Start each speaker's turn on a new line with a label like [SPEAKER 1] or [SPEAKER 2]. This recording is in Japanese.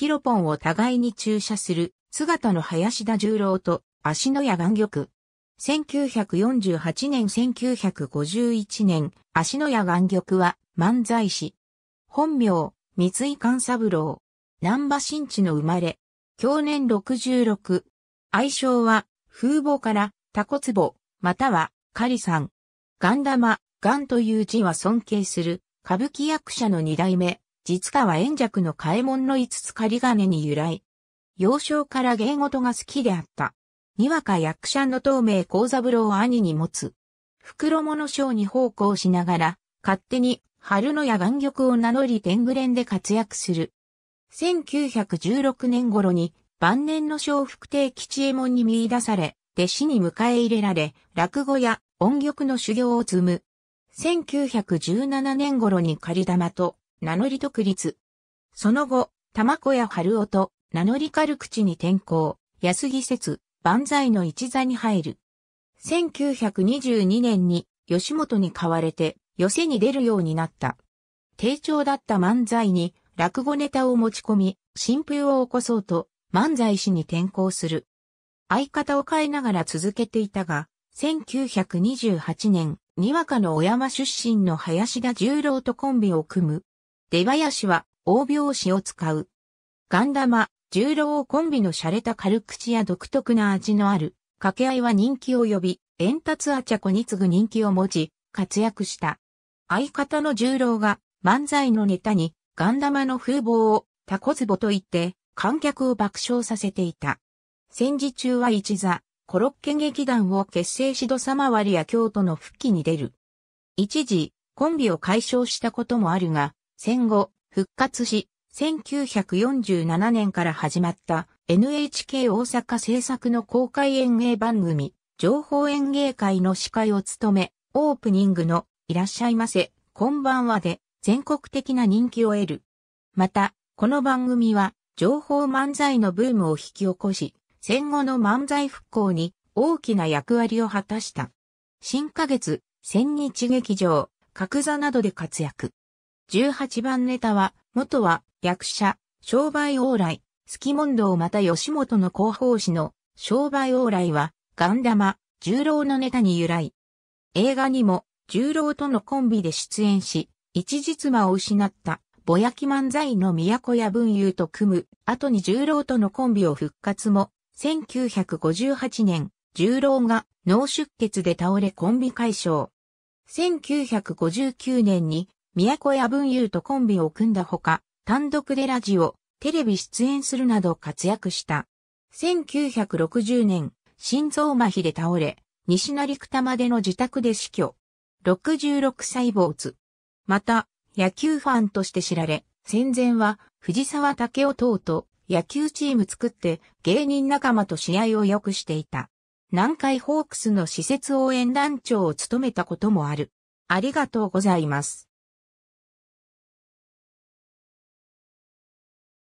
[SPEAKER 1] ヒロポンを互いに注射する、姿の林田十郎と、足の矢眼玉。1948年1951年、足の矢眼玉は、漫才師。本名、三井勘三郎。南波新地の生まれ。去年66。愛称は、風貌から、タコツボ、または、カリさん。ガン玉、ガンという字は尊敬する、歌舞伎役者の二代目、実家は円尺の開門の五つ仮金に由来。幼少から芸事が好きであった。にわか役者の東名幸三郎を兄に持つ。袋物賞に奉公しながら、勝手に春野や岩玉を名乗り天狗連で活躍する。1916年頃に晩年の小福亭吉右衛門に見出され、弟子に迎え入れられ、落語や音曲の修行を積む。1917年頃に仮玉と名乗り独立。その後、玉子や春夫と名乗り軽口に転校、安木節、万歳の一座に入る。1922年に吉本に買われて寄せに出るようになった。低調だった漫才に落語ネタを持ち込み、新風を起こそうと漫才師に転校する。相方を変えながら続けていたが、1928年、にわかの小山出身の林田十郎とコンビを組む出囃子は、大拍子を使う。ガン玉、重郎コンビの洒落た軽口や独特な味のある、掛け合いは人気を呼び、円達あちゃこに次ぐ人気を持ち、活躍した。相方の重郎が、漫才のネタに、ガン玉の風貌を、タコズボと言って、観客を爆笑させていた。戦時中は一座、コロッケ劇団を結成し土佐回りや京都の復帰に出る。一時、コンビを解消したこともあるが、戦後、復活し、1947年から始まった NHK 大阪制作の公開演芸番組、情報演芸会の司会を務め、オープニングのいらっしゃいませ、こんばんはで全国的な人気を得る。また、この番組は情報漫才のブームを引き起こし、戦後の漫才復興に大きな役割を果たした。新花月、千日劇場、角座などで活躍。18番ネタは、元は、役者、商売往来、スキモンドをまた吉本の広報誌の、商売往来は、ガン玉、十郎のネタに由来。映画にも、十郎とのコンビで出演し、一日間を失った、ぼやき漫才の都や文雄と組む、後に十郎とのコンビを復活も、1958年、十郎が脳出血で倒れコンビ解消。1959年に都屋文優とコンビを組んだほか、単独でラジオ、テレビ出演するなど活躍した。1960年、心臓麻痺で倒れ、西成久までの自宅で死去。66歳没。また、野球ファンとして知られ、戦前は藤沢武雄等と野球チーム作って芸人仲間と試合を良くしていた。南海ホークスの施設応援団長を務めたこともある。ありがとうございます。